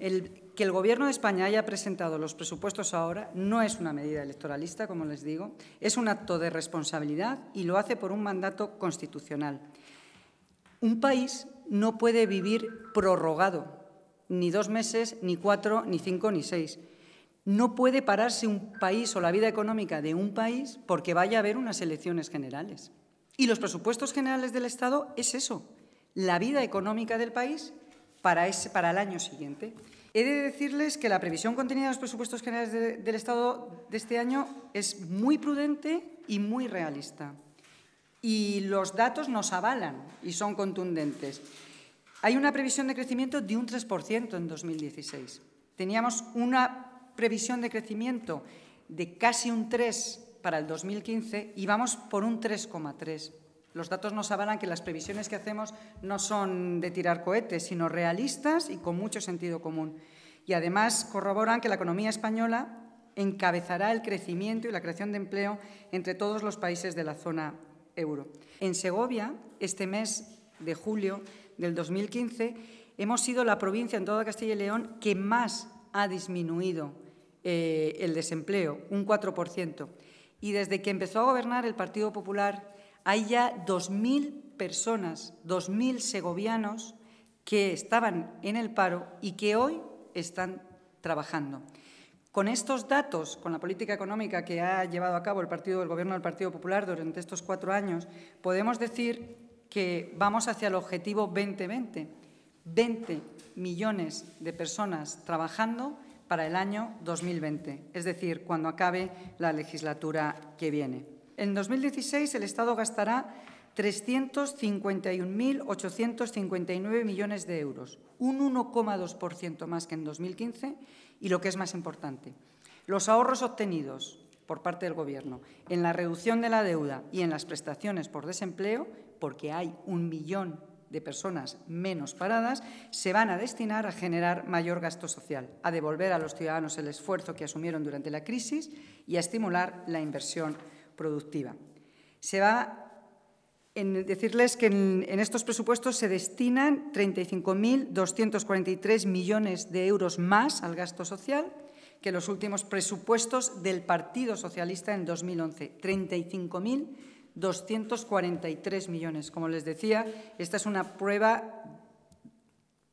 el, que el Gobierno de España haya presentado los presupuestos ahora no es una medida electoralista, como les digo, es un acto de responsabilidad y lo hace por un mandato constitucional. Un país no puede vivir prorrogado, ni dos meses, ni cuatro, ni cinco, ni seis. No puede pararse un país o la vida económica de un país porque vaya a haber unas elecciones generales. Y los presupuestos generales del Estado es eso, la vida económica del país para, el año siguiente. He de decirles que la previsión contenida en los presupuestos generales del Estado de este año es muy prudente y muy realista. Y los datos nos avalan y son contundentes. Hay una previsión de crecimiento de un 3% en 2016. Teníamos una previsión de crecimiento de casi un 3 para el 2015 y vamos por un 3,3. Los datos nos avalan que las previsiones que hacemos no son de tirar cohetes, sino realistas y con mucho sentido común. Y además corroboran que la economía española encabezará el crecimiento y la creación de empleo entre todos los países de la zona euro. En Segovia, este mes de julio del 2015, hemos sido la provincia en toda Castilla y León que más ha disminuido eh, el desempleo, un 4%. Y desde que empezó a gobernar el Partido Popular hay ya 2.000 personas, 2.000 segovianos que estaban en el paro y que hoy están trabajando. Con estos datos, con la política económica que ha llevado a cabo el partido, gobierno del Partido Popular durante estos cuatro años, podemos decir que vamos hacia el objetivo 2020. 20 millones de personas trabajando para el año 2020, es decir, cuando acabe la legislatura que viene. En 2016 el Estado gastará 351.859 millones de euros, un 1,2% más que en 2015 y lo que es más importante, los ahorros obtenidos por parte del Gobierno en la reducción de la deuda y en las prestaciones por desempleo, porque hay un millón de personas menos paradas, se van a destinar a generar mayor gasto social, a devolver a los ciudadanos el esfuerzo que asumieron durante la crisis y a estimular la inversión productiva. Se va en decirles que en, estos presupuestos se destinan 35.243 millones de euros más al gasto social que los últimos presupuestos del Partido Socialista en 2011. 35.243 millones. Como les decía, esta es una prueba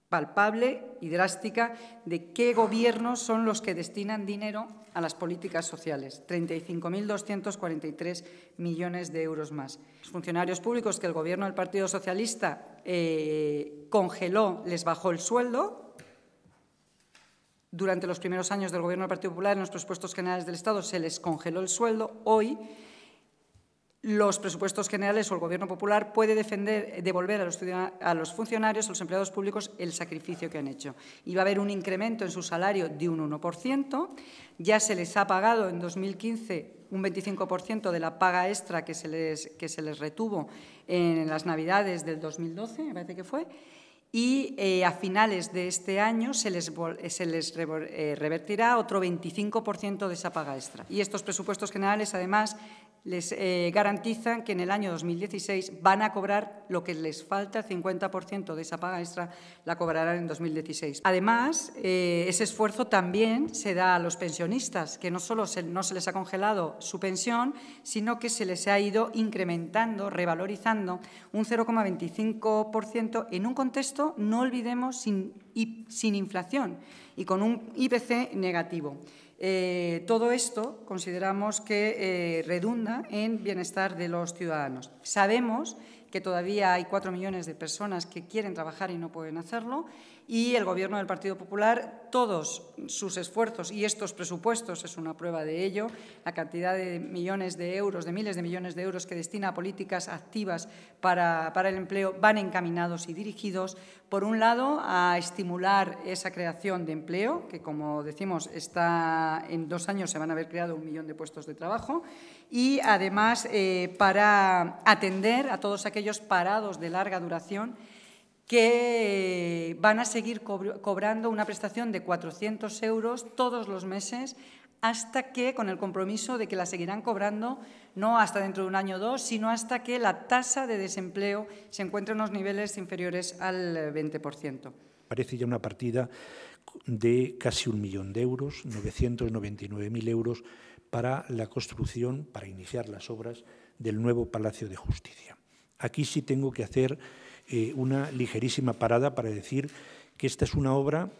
palpable y drástica de qué gobiernos son los que destinan dinero a las políticas sociales, 35.243 millones de euros más. Los funcionarios públicos que el Gobierno del Partido Socialista eh, congeló, les bajó el sueldo. Durante los primeros años del Gobierno del Partido Popular en los presupuestos generales del Estado se les congeló el sueldo. Hoy los presupuestos generales o el Gobierno Popular puede defender, devolver a los, funcionarios, a los empleados públicos, el sacrificio que han hecho. Y va a haber un incremento en su salario de un 1%. Ya se les ha pagado en 2015 un 25% de la paga extra que se, les, que se les retuvo en las Navidades del 2012, me parece que fue. Y eh, a finales de este año se les, eh, se les eh, revertirá otro 25% de esa paga extra. Y estos presupuestos generales, además, les eh, garantizan que en el año 2016 van a cobrar lo que les falta, el 50% de esa paga extra la cobrarán en 2016. Además, eh, ese esfuerzo también se da a los pensionistas, que no solo no se les ha congelado su pensión, sino que se les ha ido incrementando, revalorizando un 0,25% en un contexto, no olvidemos, sin inflación y con un IPC negativo. Eh, todo esto consideramos que eh, redunda en bienestar de los ciudadanos. Sabemos que todavía hay cuatro millones de personas que quieren trabajar y no pueden hacerlo, y el Gobierno del Partido Popular, todos sus esfuerzos y estos presupuestos es una prueba de ello, la cantidad de millones de euros, de miles de millones de euros que destina a políticas activas para, para el empleo, van encaminados y dirigidos, por un lado, a estimular esa creación de empleo, que como decimos está en dos años se van a haber creado un millón de puestos de trabajo, y además eh, para atender a todos aquellos parados de larga duración que eh, van a seguir cobrando una prestación de 400 euros todos los meses hasta que, con el compromiso de que la seguirán cobrando, no hasta dentro de un año o dos, sino hasta que la tasa de desempleo se encuentre en unos niveles inferiores al 20%. Parece ya una partida de casi un millón de euros, 999.000 euros para la construcción, para iniciar las obras del nuevo Palacio de Justicia. Aquí sí tengo que hacer eh, una ligerísima parada para decir que esta es una obra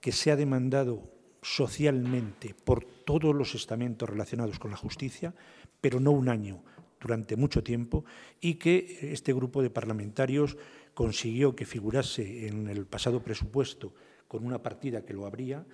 que se ha demandado socialmente por todos los estamentos relacionados con la justicia, pero no un año, durante mucho tiempo, y que este grupo de parlamentarios consiguió que figurase en el pasado presupuesto con una partida que lo abría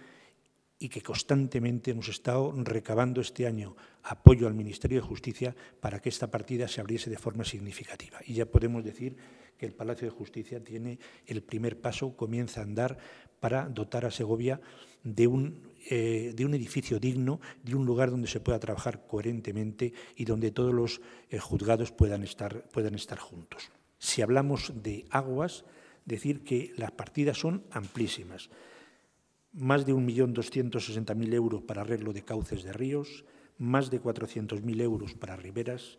y que constantemente hemos estado recabando este año apoyo al Ministerio de Justicia para que esta partida se abriese de forma significativa. Y ya podemos decir que el Palacio de Justicia tiene el primer paso, comienza a andar para dotar a Segovia de un, eh, edificio digno, de un lugar donde se pueda trabajar coherentemente y donde todos los eh, juzgados puedan estar, puedan estar juntos. Si hablamos de aguas, decir que las partidas son amplísimas más de 1.260.000 euros para arreglo de cauces de ríos, más de 400.000 euros para riberas,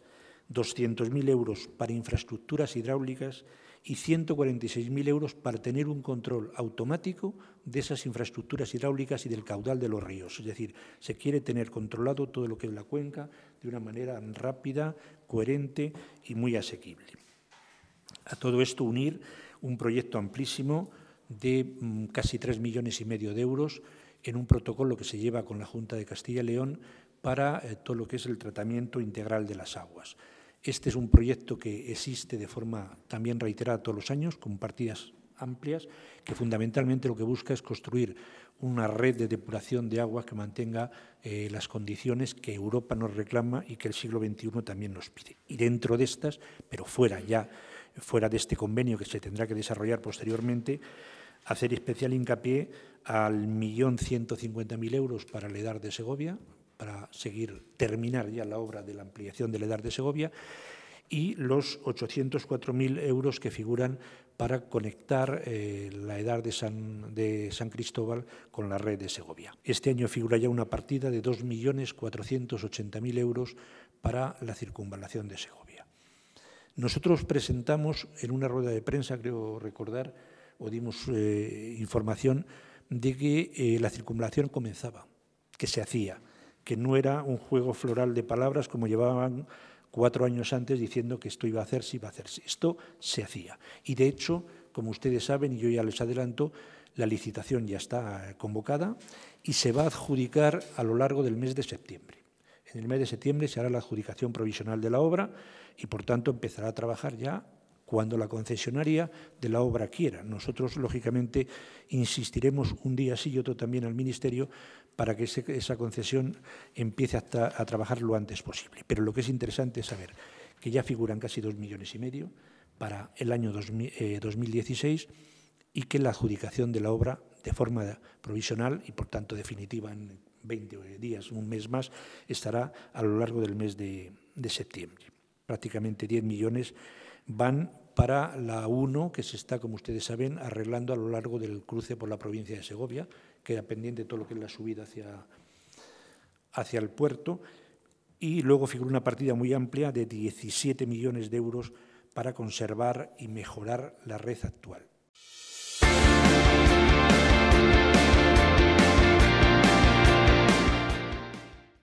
200.000 euros para infraestructuras hidráulicas y 146.000 euros para tener un control automático de esas infraestructuras hidráulicas y del caudal de los ríos. Es decir, se quiere tener controlado todo lo que es la cuenca de una manera rápida, coherente y muy asequible. A todo esto unir un proyecto amplísimo de mm, casi tres millones y medio de euros en un protocolo que se lleva con la Junta de Castilla y León para eh, todo lo que es el tratamiento integral de las aguas. Este es un proyecto que existe de forma también reiterada todos los años, con partidas amplias, que fundamentalmente lo que busca es construir una red de depuración de aguas que mantenga eh, las condiciones que Europa nos reclama y que el siglo XXI también nos pide. Y dentro de estas, pero fuera ya, fuera de este convenio que se tendrá que desarrollar posteriormente, hacer especial hincapié al millón ciento mil euros para el edad de Segovia, para seguir, terminar ya la obra de la ampliación del edad de Segovia, y los 804.000 euros que figuran para conectar eh, la edad de San, de San, Cristóbal con la red de Segovia. Este año figura ya una partida de 2.480.000 euros para la circunvalación de Segovia. Nosotros presentamos en una rueda de prensa, creo recordar, o dimos eh, información de que eh, la circunvalación comenzaba, que se hacía, que no era un juego floral de palabras como llevaban cuatro años antes diciendo que esto iba a hacerse, iba a hacerse. Esto se hacía. Y de hecho, como ustedes saben, y yo ya les adelanto, la licitación ya está convocada y se va a adjudicar a lo largo del mes de septiembre. En el mes de septiembre se hará la adjudicación provisional de la obra y, por tanto, empezará a trabajar ya cuando la concesionaria de la obra quiera. Nosotros, lógicamente, insistiremos un día sí y otro también al Ministerio para que esa concesión empiece a trabajar lo antes posible. Pero lo que es interesante es saber que ya figuran casi dos millones y medio para el año 2016 eh, y que la adjudicación de la obra de forma provisional y, por tanto, definitiva en 20 días, un mes más, estará a lo largo del mes de, de septiembre. Prácticamente 10 millones van para la 1, que se está, como ustedes saben, arreglando a lo largo del cruce por la provincia de Segovia, queda pendiente todo lo que es la subida hacia, hacia el puerto, y luego figura una partida muy amplia de 17 millones de euros para conservar y mejorar la red actual.